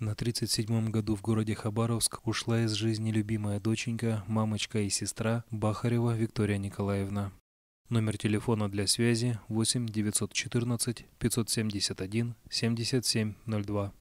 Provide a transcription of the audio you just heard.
На 37-м году в городе Хабаровск ушла из жизни любимая доченька, мамочка и сестра Бахарева Виктория Николаевна. Номер телефона для связи 8 914 571 7702.